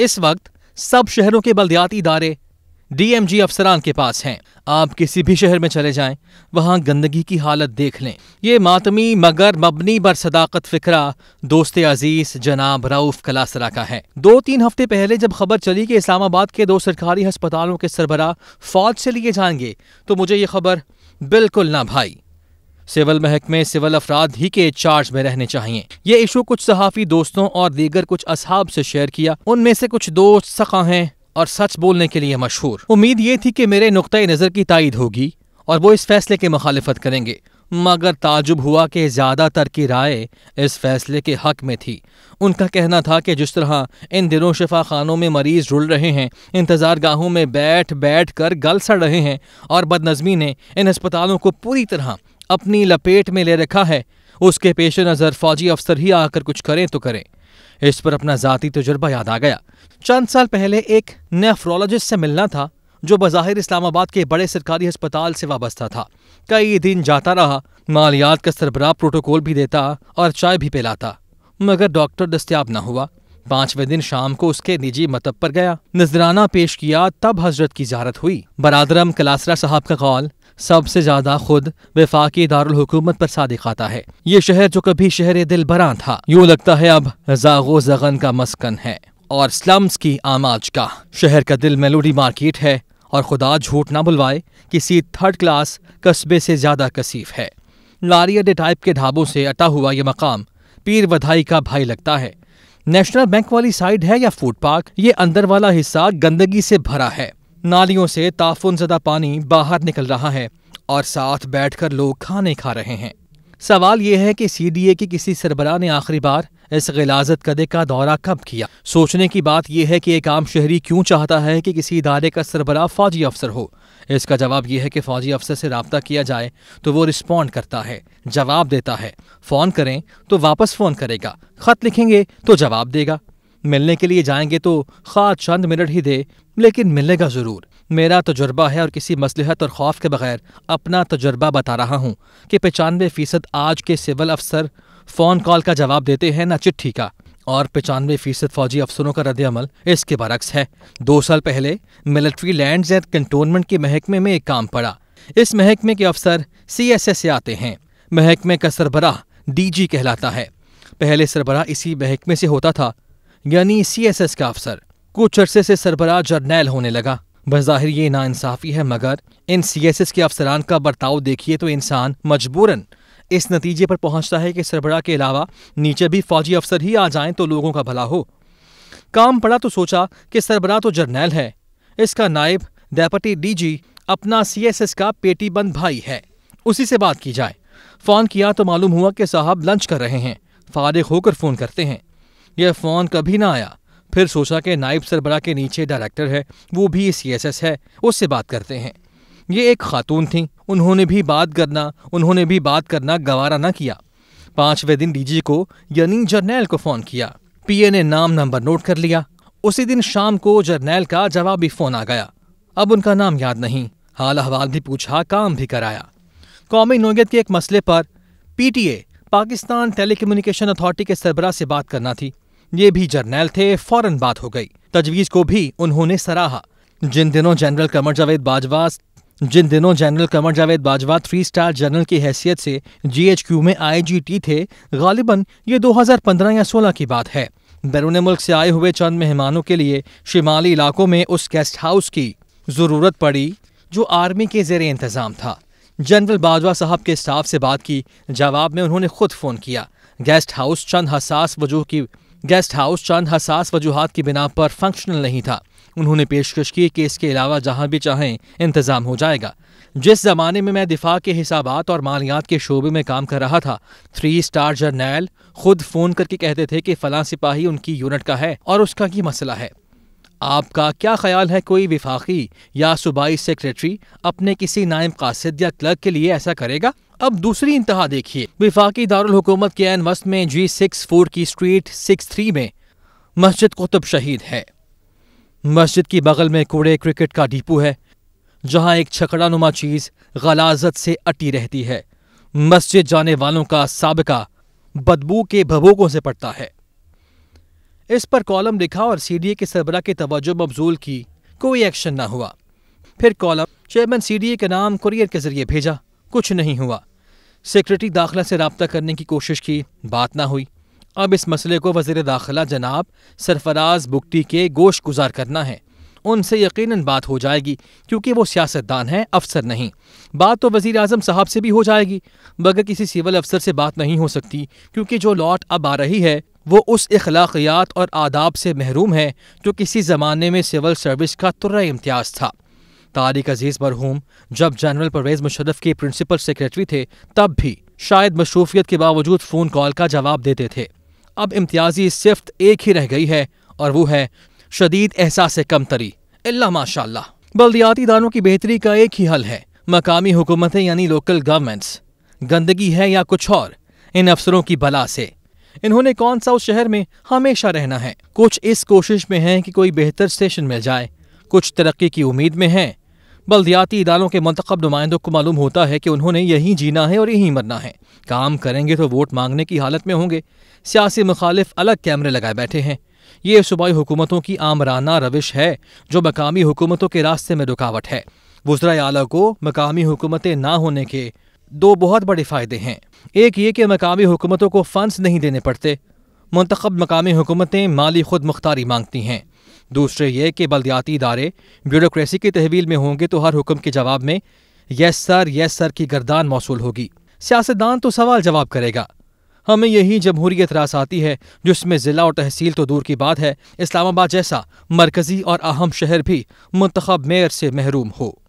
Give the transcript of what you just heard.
इस वक्त सब शहरों के बल्दियाती इदारे डीएमजी अफसरान के पास हैं आप किसी भी शहर में चले जाएं वहां गंदगी की हालत देख लें ये मातमी मगर मबनी बर सदाकत फिक्रा दोस्त अजीज जनाब रऊफ कलासरा का है दो तीन हफ्ते पहले जब खबर चली कि इस्लामाबाद के दो सरकारी अस्पतालों के सरबरा फौज से लिए जाएंगे तो मुझे ये खबर बिल्कुल ना भाई सिविल महकमे सिविल अफराद ही के चार्ज में रहने चाहिए ये इशू कुछ सहाफ़ी दोस्तों और दीगर कुछ असहाब से शेयर किया उनमें से कुछ दोस्त सखा हैं और सच बोलने के लिए मशहूर उम्मीद ये थी कि मेरे नुक़ नज़र की तायद होगी और वो इस फैसले की मुखालफत करेंगे मगर ताजुब हुआ कि ज़्यादातर की राय इस फैसले के हक में थी उनका कहना था कि जिस तरह इन दिनों शिफा खानों में मरीज़ रुल रहे हैं इंतज़ार गाहों में बैठ बैठ कर गल सड़ रहे हैं और बदनज़मी ने इन अस्पतालों को पूरी तरह अपनी लपेट में ले रखा है उसके पेश नज़र फौजी अफसर ही आकर कुछ करें तो करें इस पर अपना ज़ाती तजुर्बा याद आ गया चंद साल पहले एक नेफ्रोलॉजिस्ट से मिलना था जो बाहिर इस्लामाबाद के बड़े सरकारी अस्पताल से वाबस्ता था कई दिन जाता रहा मालियात का सरबराह प्रोटोकॉल भी देता और चाय भी पिलाता मगर डॉक्टर दस्तियाब ना हुआ पांचवें दिन शाम को उसके निजी मतब पर गया नजराना पेश किया तब हजरत की जारत हुई बरादरम कलासरा साहब का कौल सबसे ज्यादा खुद विफाकी दारकूमत पर सादिक आता है ये शहर जो कभी शहर दिल बरा था यूँ लगता है अब जागो जगन का मस्कन है और स्लम्स की आमाज का शहर का दिल मेलोडी मार्केट है और खुदा झूठ ना बुलवाए किसी थर्ड क्लास कस्बे से ज़्यादा कसीफ है लारिया टाइप के ढाबों से अटा हुआ यह मकाम पीर वधाई का भाई लगता है नेशनल बैंक वाली साइड है या फूड पार्क ये अंदर वाला हिस्सा गंदगी से भरा है नालियों से ताफुन ज़दा पानी बाहर निकल रहा है और साथ बैठकर लोग खाने खा रहे हैं सवाल यह है कि सीडीए की किसी सरबरा ने आखिरी बार इस गिलाजत कदे का दौरा कब किया सोचने की बात यह है कि एक आम शहरी क्यों चाहता है कि किसी इदारे का सरबरा फौजी अफसर हो इसका जवाब यह है कि फौजी अफसर से रबता किया जाए तो वो रिस्पॉन्ड करता है जवाब देता है फ़ोन करें तो वापस फ़ोन करेगा ख़त लिखेंगे तो जवाब देगा मिलने के लिए जाएंगे तो खास चंद मिनट ही दे लेकिन मिलेगा ज़रूर मेरा तजुर्बा है और किसी मसलहत और खौफ के बगैर अपना तजुर्बा बता रहा हूँ कि पचानवे फ़ीसद आज के सिविल अफसर फ़ोन कॉल का जवाब देते हैं ना चिट्ठी का और पचानवे फीसद फौजी अफसरों का रद्दमल इसके बरक्स है दो साल पहले मिलिट्री लैंड एंड कंटोनमेंट के महकमे में एक काम पड़ा इस महकमे के अफसर सी एस एस से आते हैं महकमे का सरबराह डी जी कहलाता है पहले सरबराह इसी महकमे से होता था यानी सीएसएस का अफसर कुछ अरसे से सरबराह जर्नैल होने लगा बज़ाहिर ये इंसाफी है मगर इन सीएसएस के अफसरान का बर्ताव देखिए तो इंसान मजबूरन इस नतीजे पर पहुंचता है कि सरबराह के अलावा नीचे भी फौजी अफसर ही आ जाएं तो लोगों का भला हो काम पड़ा तो सोचा कि सरबराह तो जर्नैल है इसका नायब डेपटी डीजी अपना सीएसएस का पेटीबंद भाई है उसी से बात की जाए फ़ोन किया तो मालूम हुआ कि साहब लंच कर रहे हैं फारिग होकर फ़ोन करते हैं यह फ़ोन कभी ना आया फिर सोचा कि नाइब सरबरा के नीचे डायरेक्टर है वो भी सी एस एस है उससे बात करते हैं ये एक खातून थी उन्होंने भी बात करना उन्होंने भी बात करना गवारा ना किया पाँचवें दिन डीजी को यानी जर्नैल को फ़ोन किया पीए ने नाम नंबर नोट कर लिया उसी दिन शाम को जर्नैल का जवाबी फ़ोन आ गया अब उनका नाम याद नहीं हाल अहवाल भी पूछा काम भी कराया कौमी नोयत के एक मसले पर पीटीए पाकिस्तान टेलीकम्युनिकेशन अथॉरिटी के सरबराह से बात करना थी ये भी जर्नैल थे फौरन बात हो गई तजवीज को भी उन्होंने सराहा जिन दिनों जनरल कमर जावेद बाजवा जिन दिनों general Qamar Javed Bajwa three star general की हैसियत से जीएचक्यू में आईजीटी थे गालिबन ये 2015 या 16 की बात है बैरून मुल्क से आए हुए चंद मेहमानों के लिए शिमाली इलाकों में उस गेस्ट हाउस की ज़रूरत पड़ी जो आर्मी के जेर इंतज़ाम था जनरल बाजवा साहब के स्टाफ से बात की जवाब में उन्होंने खुद फ़ोन किया गेस्ट हाउस चंद हसास वजूह की गेस्ट हाउस चंद हसास वजूहत की बिना पर फंक्शनल नहीं था उन्होंने पेशकश की कि इसके अलावा जहाँ भी चाहें इंतज़ाम हो जाएगा जिस ज़माने में मैं दिफा के हिसाब और मालियात के शोबे में काम कर रहा था थ्री स्टार जर्नैल खुद फ़ोन करके कहते थे कि फला सिपाही उनकी यूनिट का है और उसका ही मसला है आपका क्या ख्याल है कोई विफाकी या सूबाई सेक्रेटरी अपने किसी नायब कासद या क्लर्क के लिए ऐसा करेगा अब दूसरी इंतहा देखिए विफाकी दारकूमत के एन वस्त में जी सिक्स फोर की स्ट्रीट सिक्स थ्री में मस्जिद कुतुब शहीद है मस्जिद की बगल में कूड़े क्रिकेट का डिपो है जहाँ एक छकड़ा नुमा चीज़ गलाजत से अटी रहती है मस्जिद जाने वालों का सबका बदबू के भबूकों से पड़ता है इस पर कॉलम लिखा और ए के सरबरा की तवज्जो मबजूल की कोई एक्शन ना हुआ फिर कॉलम चेयरमैन ए के नाम कुरियर के जरिए भेजा कुछ नहीं हुआ सेक्रेटरी दाखिला से रबता करने की कोशिश की बात ना हुई अब इस मसले को वजीर दाखिला जनाब सरफराज बुगटी के गोश गुजार करना है उनसे यकीनन बात हो जाएगी क्योंकि वो सियासतदान हैं अफसर नहीं बात तो वजीर अजम साहब से भी हो जाएगी मगर किसी सिविल अफसर से बात नहीं हो सकती क्योंकि जो लॉट अब आ रही है वो उस अखलाकियात और आदाब से महरूम है जो किसी ज़माने में सिविल सर्विस का तुर इम्तियाज़ था तारिक अजीज़ मरहूम जब जनरल परवेज़ मुशरफ के प्रिंसिपल सेक्रेटरी थे तब भी शायद मशरूफियत के बावजूद फ़ोन कॉल का जवाब देते थे अब इम्तियाजी सिफ्त एक ही रह गई है और वो है शदीद एहसास तरी अल्ला माशा बल्दियाती दानों की बेहतरी का एक ही हल है मकामी हुकूमतें यानी लोकल गवर्नमेंट्स गंदगी है या कुछ और इन अफसरों की बला से इन्होंने कौन सा उस शहर में हमेशा रहना है कुछ इस कोशिश में हैं कि कोई बेहतर स्टेशन मिल जाए कुछ तरक्की की उम्मीद में हैं बल्दियाती इदारों के मंतखब नुमाइंदों को मालूम होता है कि उन्होंने यहीं जीना है और यहीं मरना है काम करेंगे तो वोट मांगने की हालत में होंगे सियासी मुखालिफ अलग कैमरे लगाए बैठे हैं ये सूबाई हुकूमतों की आमराना रविश है जो मकामी हुकूमतों के रास्ते में रुकावट है वज्रा आला को मकामी हुकूमतें ना होने के दो बहुत बड़े फ़ायदे हैं एक ये कि मकामी हुकूमतों को फ़ंड्स नहीं देने पड़ते मंतखब मकामी हुकूमतें माली खुद मुख्तारी मांगती हैं दूसरे ये कि बलदियाती इदारे ब्यूरोसी की तहवील में होंगे तो हर हुक्म के जवाब में यस सर यस सर की गर्दान मौसू होगी सियासतदान तो सवाल जवाब करेगा हमें यही जमहूरियत रास आती है जिसमें ज़िला और तहसील तो दूर की बात है इस्लामाबाद जैसा मरकज़ी और अहम शहर भी मंतखब मेयर से महरूम हो